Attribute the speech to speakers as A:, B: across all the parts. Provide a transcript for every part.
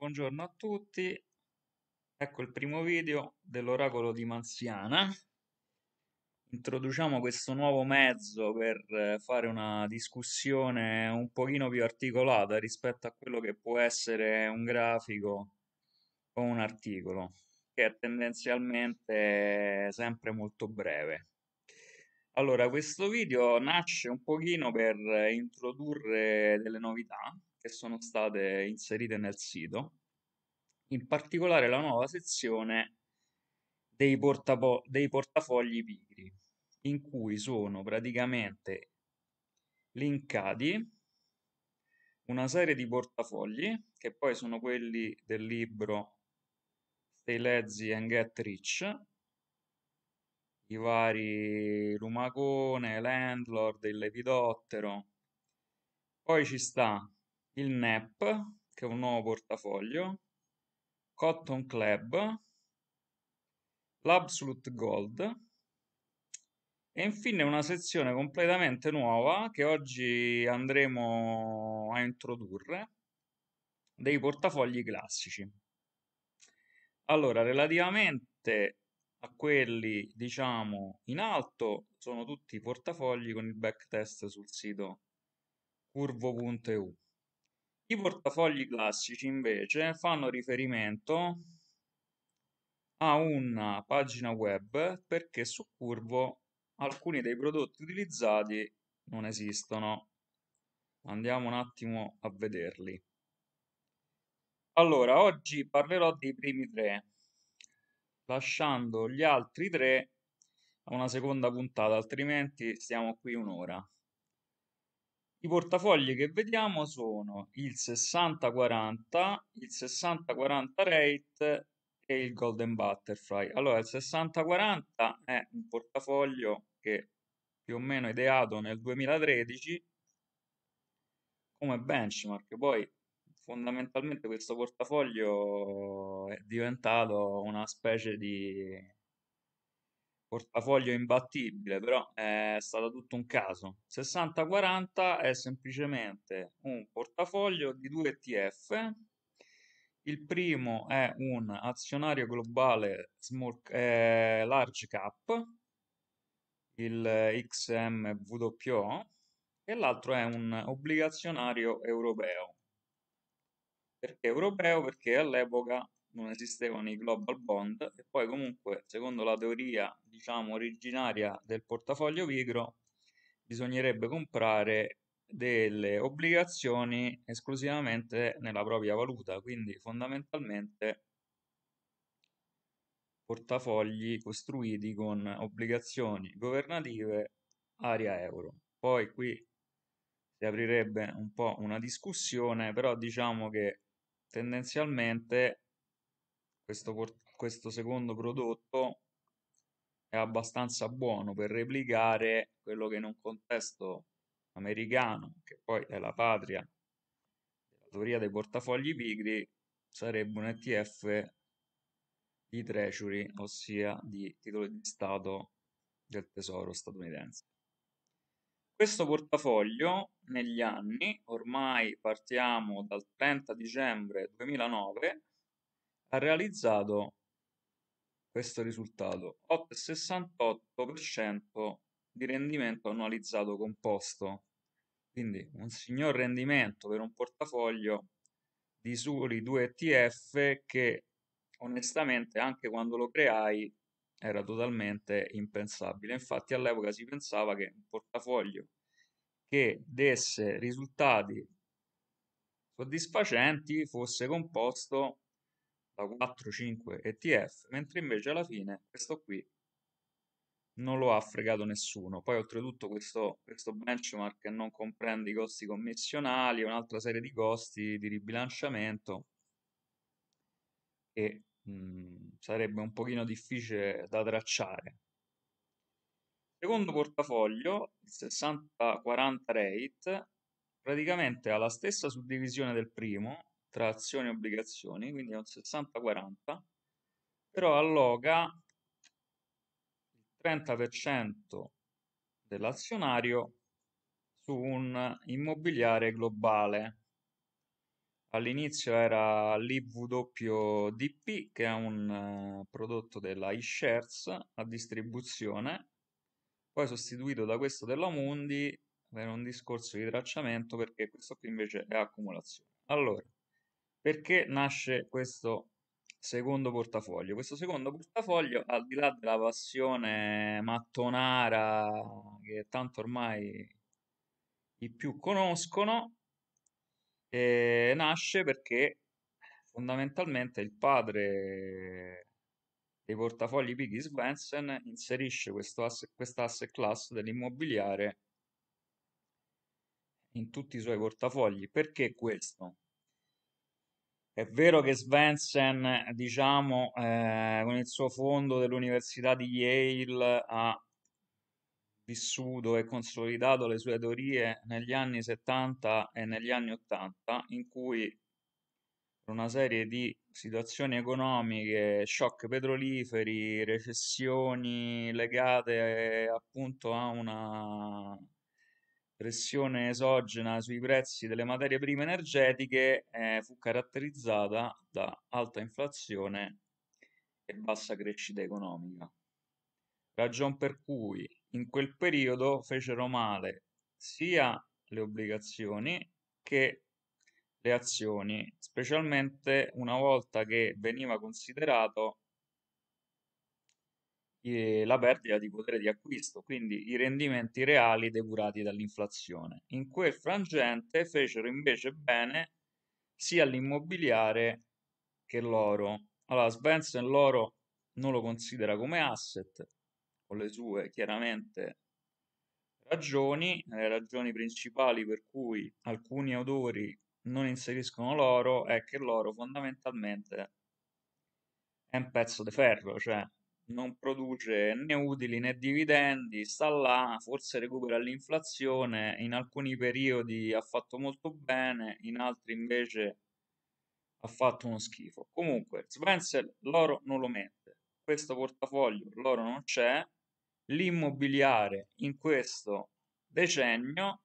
A: Buongiorno a tutti, ecco il primo video dell'oracolo di Manziana. Introduciamo questo nuovo mezzo per eh, fare una discussione un pochino più articolata rispetto a quello che può essere un grafico o un articolo, che è tendenzialmente sempre molto breve. Allora, questo video nasce un pochino per introdurre delle novità che sono state inserite nel sito, in particolare la nuova sezione dei, portafo- dei portafogli pigri, in cui sono praticamente linkati una serie di portafogli che poi sono quelli del libro Stay Lazy and Get Rich, i vari Lumacone, Landlord, il Lepidottero. Poi ci sta il NEP, che è un nuovo portafoglio, Cotton Club, l'Absolute Gold e infine una sezione completamente nuova che oggi andremo a introdurre dei portafogli classici. Allora, relativamente a quelli diciamo in alto sono tutti i portafogli con il backtest sul sito curvo.eu. I portafogli classici invece fanno riferimento a una pagina web perché su Curvo alcuni dei prodotti utilizzati non esistono. Andiamo un attimo a vederli. Allora, oggi parlerò dei primi tre, lasciando gli altri tre a una seconda puntata, altrimenti stiamo qui un'ora. I portafogli che vediamo sono il 60-40, il 60-40 rate e il Golden Butterfly. Allora, il 60-40 è un portafoglio che più o meno ideato nel 2013 come benchmark, poi fondamentalmente questo portafoglio è diventato una specie di portafoglio imbattibile, però eh, è stato tutto un caso. 60-40 è semplicemente un portafoglio di due ETF. Il primo è un azionario globale small, eh, large cap, il XMWO, e l'altro è un obbligazionario europeo. Perché europeo? Perché all'epoca non esistevano i global bond e poi comunque, secondo la teoria, diciamo, originaria del portafoglio Vigro, bisognerebbe comprare delle obbligazioni esclusivamente nella propria valuta, quindi fondamentalmente portafogli costruiti con obbligazioni governative area euro. Poi qui si aprirebbe un po' una discussione, però diciamo che tendenzialmente questo, questo secondo prodotto è abbastanza buono per replicare quello che in un contesto americano, che poi è la patria della teoria dei portafogli pigri, sarebbe un ETF di treasury, ossia di titoli di Stato del tesoro statunitense. Questo portafoglio negli anni, ormai partiamo dal 30 dicembre 2009, ha realizzato questo risultato, 8,68% di rendimento annualizzato composto. Quindi un signor rendimento per un portafoglio di soli 2 ETF che onestamente anche quando lo creai era totalmente impensabile. Infatti all'epoca si pensava che un portafoglio che desse risultati soddisfacenti fosse composto da 4, 5 ETF, mentre invece alla fine questo qui non lo ha fregato nessuno. Poi oltretutto questo, questo benchmark non comprende i costi commissionali, un'altra serie di costi di ribilanciamento che mh, mm, sarebbe un pochino difficile da tracciare. Secondo portafoglio, il 60-40 rate, praticamente ha la stessa suddivisione del primo, tra azioni e obbligazioni, quindi è un 60-40, però alloca il 30% dell'azionario su un immobiliare globale. All'inizio era l'IWDP, che è un eh, prodotto della iShares a distribuzione, poi sostituito da questo della Mundi per un discorso di tracciamento, perché questo qui invece è accumulazione. Allora, perché nasce questo secondo portafoglio? Questo secondo portafoglio, al di là della passione mattonara che tanto ormai i più conoscono, eh, nasce perché fondamentalmente il padre dei portafogli Piggy Svensson inserisce questa asset class dell'immobiliare in tutti i suoi portafogli. Perché questo? È vero che Svensson, diciamo, eh, con il suo fondo dell'Università di Yale ha vissuto e consolidato le sue teorie negli anni 70 e negli anni 80, in cui una serie di situazioni economiche, shock petroliferi, recessioni legate eh, appunto a una pressione esogena sui prezzi delle materie prime energetiche eh, fu caratterizzata da alta inflazione e bassa crescita economica, ragion per cui in quel periodo fecero male sia le obbligazioni che le azioni, specialmente una volta che veniva considerato la perdita di potere di acquisto, quindi i rendimenti reali depurati dall'inflazione. In quel frangente fecero invece bene sia l'immobiliare che l'oro. Allora, Svensson l'oro non lo considera come asset, con le sue chiaramente ragioni, le eh, ragioni principali per cui alcuni autori non inseriscono l'oro è che l'oro fondamentalmente è un pezzo di ferro, cioè non produce né utili né dividendi, sta là, forse recupera l'inflazione, in alcuni periodi ha fatto molto bene, in altri invece ha fatto uno schifo. Comunque, Spencer l'oro non lo mette, questo portafoglio l'oro non c'è, l'immobiliare in questo decennio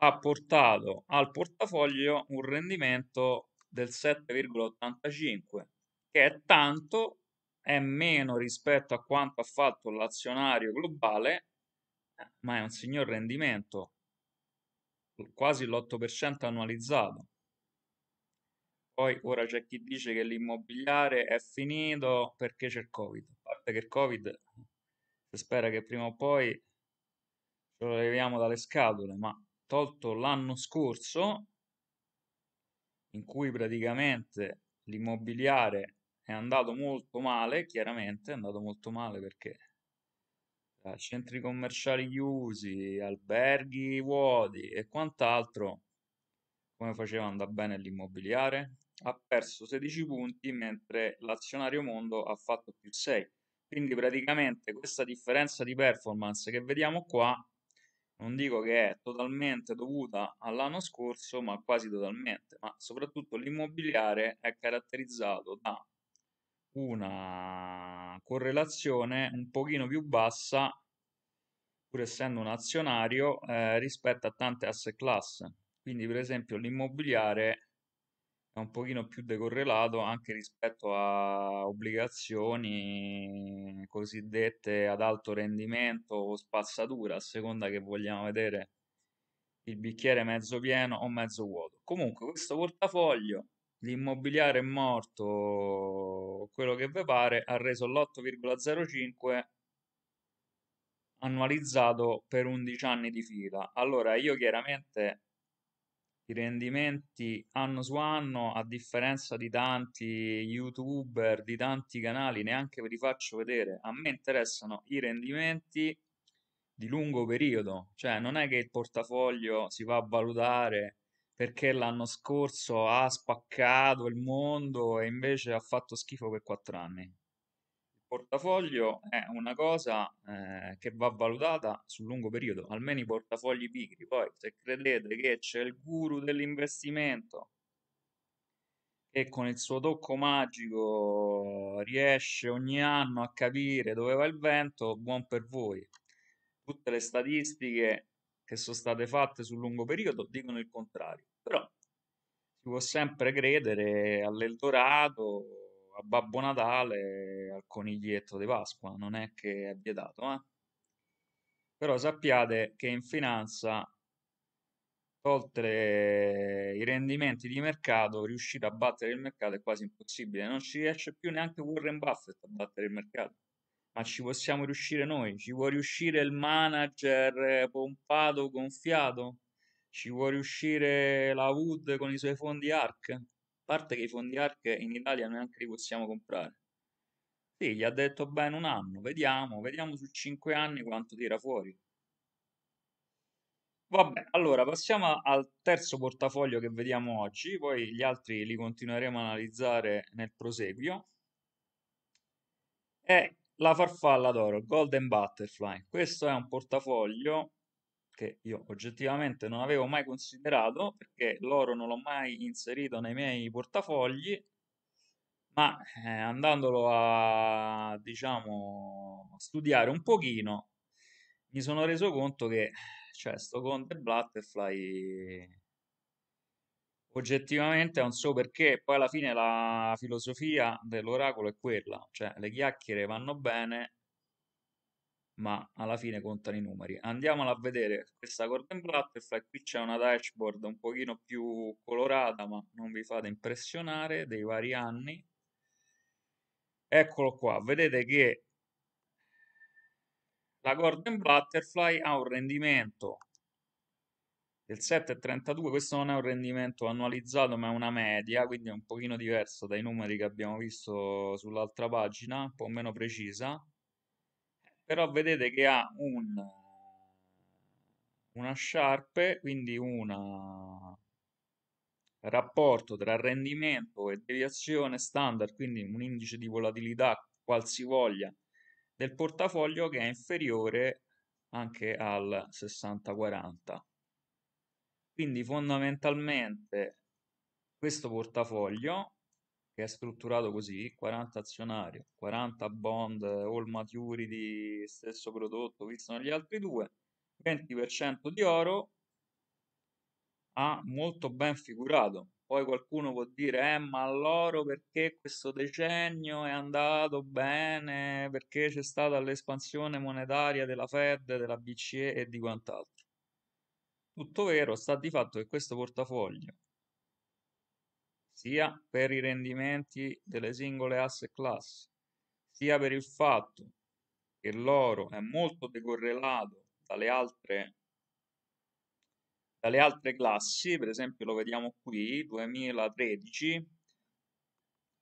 A: ha portato al portafoglio un rendimento del 7,85 che è tanto è meno rispetto a quanto ha fatto l'azionario globale, ma è un signor rendimento, quasi l'8% annualizzato. Poi ora c'è chi dice che l'immobiliare è finito perché c'è il Covid. A parte che il Covid si spera che prima o poi ce lo leviamo dalle scatole, ma tolto l'anno scorso, in cui praticamente l'immobiliare è andato molto male, chiaramente è andato molto male perché eh, centri commerciali chiusi, alberghi vuoti e quant'altro, come faceva andare bene l'immobiliare? Ha perso 16 punti mentre l'azionario mondo ha fatto più 6. Quindi praticamente questa differenza di performance che vediamo qua, non dico che è totalmente dovuta all'anno scorso, ma quasi totalmente, ma soprattutto l'immobiliare è caratterizzato da una correlazione un pochino più bassa, pur essendo un azionario, eh, rispetto a tante asset class. Quindi per esempio l'immobiliare è un pochino più decorrelato anche rispetto a obbligazioni cosiddette ad alto rendimento o spazzatura, a seconda che vogliamo vedere il bicchiere mezzo pieno o mezzo vuoto. Comunque questo portafoglio l'immobiliare è morto, quello che ve pare, ha reso l'8,05 annualizzato per 11 anni di fila. Allora io chiaramente i rendimenti anno su anno, a differenza di tanti youtuber, di tanti canali, neanche ve li faccio vedere. A me interessano i rendimenti di lungo periodo, cioè non è che il portafoglio si va a valutare perché l'anno scorso ha spaccato il mondo e invece ha fatto schifo per quattro anni. Il portafoglio è una cosa eh, che va valutata sul lungo periodo, almeno i portafogli pigri. Poi, se credete che c'è il guru dell'investimento che con il suo tocco magico riesce ogni anno a capire dove va il vento, buon per voi. Tutte le statistiche che sono state fatte sul lungo periodo dicono il contrario. Però si può sempre credere all'Eldorado, a Babbo Natale, al coniglietto di Pasqua, non è che è vietato, eh? Però sappiate che in finanza, oltre i rendimenti di mercato, riuscire a battere il mercato è quasi impossibile. Non ci riesce più neanche Warren Buffett a battere il mercato. Ma ci possiamo riuscire noi, ci può riuscire il manager pompato, gonfiato, ci può riuscire la Wood con i suoi fondi ARC? A parte che i fondi ARC in Italia neanche li possiamo comprare. Sì, gli ha detto bene un anno, vediamo, vediamo su cinque anni quanto tira fuori. Vabbè, allora passiamo al terzo portafoglio che vediamo oggi, poi gli altri li continueremo a analizzare nel proseguio. È la farfalla d'oro, Golden Butterfly. Questo è un portafoglio che io oggettivamente non avevo mai considerato perché l'oro non l'ho mai inserito nei miei portafogli ma eh, andandolo a diciamo studiare un pochino mi sono reso conto che cioè sto Conte Butterfly oggettivamente non so perché poi alla fine la filosofia dell'oracolo è quella cioè le chiacchiere vanno bene ma alla fine contano i numeri. Andiamola a vedere questa Gordon Butterfly, qui c'è una dashboard un pochino più colorata, ma non vi fate impressionare, dei vari anni. Eccolo qua, vedete che la Gordon Butterfly ha un rendimento del 7,32, questo non è un rendimento annualizzato ma è una media, quindi è un pochino diverso dai numeri che abbiamo visto sull'altra pagina, un po' meno precisa, però vedete che ha un, una sharp, quindi un rapporto tra rendimento e deviazione standard, quindi un indice di volatilità qualsivoglia del portafoglio che è inferiore anche al 60-40. Quindi fondamentalmente questo portafoglio che è strutturato così, 40 azionari, 40 bond, all maturity, stesso prodotto, visto negli altri due, 20% di oro, ha molto ben figurato. Poi qualcuno può dire, eh, ma l'oro perché questo decennio è andato bene, perché c'è stata l'espansione monetaria della Fed, della BCE e di quant'altro. Tutto vero, sta di fatto che questo portafoglio sia per i rendimenti delle singole asset class, sia per il fatto che l'oro è molto decorrelato dalle altre, dalle altre classi, per esempio lo vediamo qui, 2013,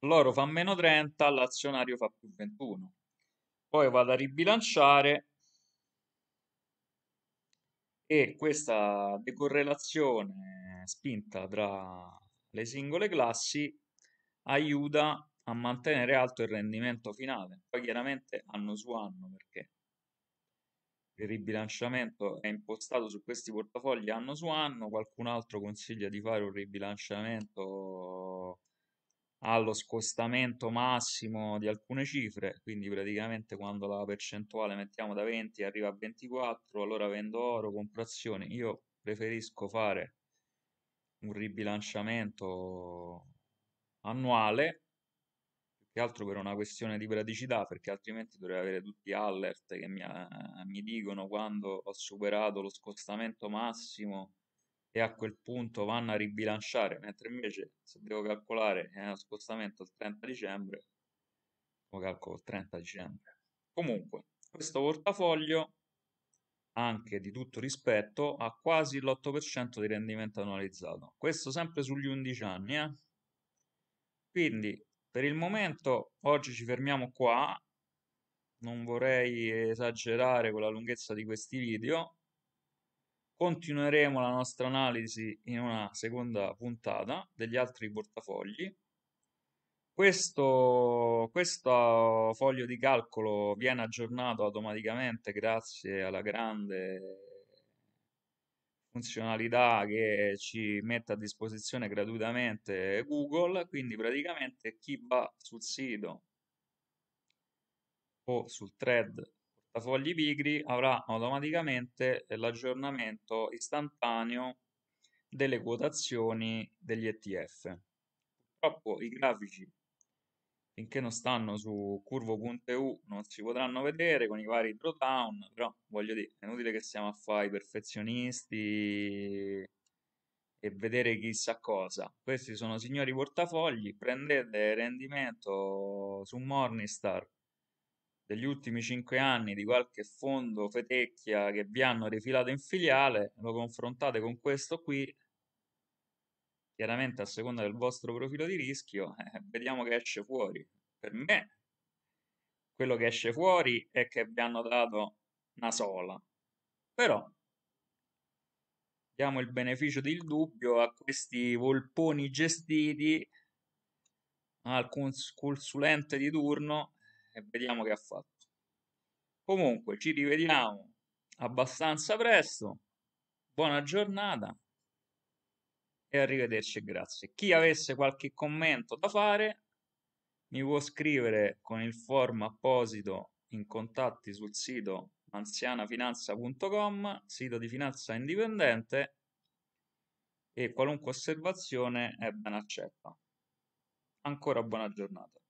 A: l'oro fa meno 30, l'azionario fa più 21. Poi vado a ribilanciare e questa decorrelazione spinta tra le singole classi aiuta a mantenere alto il rendimento finale. Poi chiaramente anno su anno perché il ribilanciamento è impostato su questi portafogli anno su anno, qualcun altro consiglia di fare un ribilanciamento allo scostamento massimo di alcune cifre, quindi praticamente quando la percentuale mettiamo da 20 arriva a 24, allora vendo oro, compro azioni. Io preferisco fare un ribilanciamento annuale, che altro per una questione di praticità, perché altrimenti dovrei avere tutti alert che mi, eh, mi dicono quando ho superato lo scostamento massimo e a quel punto vanno a ribilanciare, mentre invece se devo calcolare eh, lo scostamento il 30 dicembre, lo calcolo il 30 dicembre. Comunque, questo portafoglio anche di tutto rispetto a quasi l'8% di rendimento annualizzato. Questo sempre sugli 11 anni. Eh? Quindi per il momento oggi ci fermiamo qua. Non vorrei esagerare con la lunghezza di questi video. Continueremo la nostra analisi in una seconda puntata degli altri portafogli. Questo, questo foglio di calcolo viene aggiornato automaticamente grazie alla grande funzionalità che ci mette a disposizione gratuitamente Google, quindi praticamente chi va sul sito o sul thread portafogli pigri avrà automaticamente l'aggiornamento istantaneo delle quotazioni degli ETF. Purtroppo i grafici finché non stanno su curvo.eu non si potranno vedere con i vari drawdown, però voglio dire, è inutile che siamo a fare i perfezionisti e vedere chissà cosa. Questi sono signori portafogli, prendete rendimento su Morningstar degli ultimi 5 anni di qualche fondo fetecchia che vi hanno rifilato in filiale, lo confrontate con questo qui chiaramente a seconda del vostro profilo di rischio, eh, vediamo che esce fuori. Per me, quello che esce fuori è che vi hanno dato una sola. Però, diamo il beneficio del dubbio a questi volponi gestiti al consulente di turno e vediamo che ha fatto. Comunque, ci rivediamo abbastanza presto. Buona giornata arrivederci e grazie. Chi avesse qualche commento da fare mi può scrivere con il form apposito in contatti sul sito anzianafinanza.com, sito di finanza indipendente e qualunque osservazione è ben accetta. Ancora buona giornata.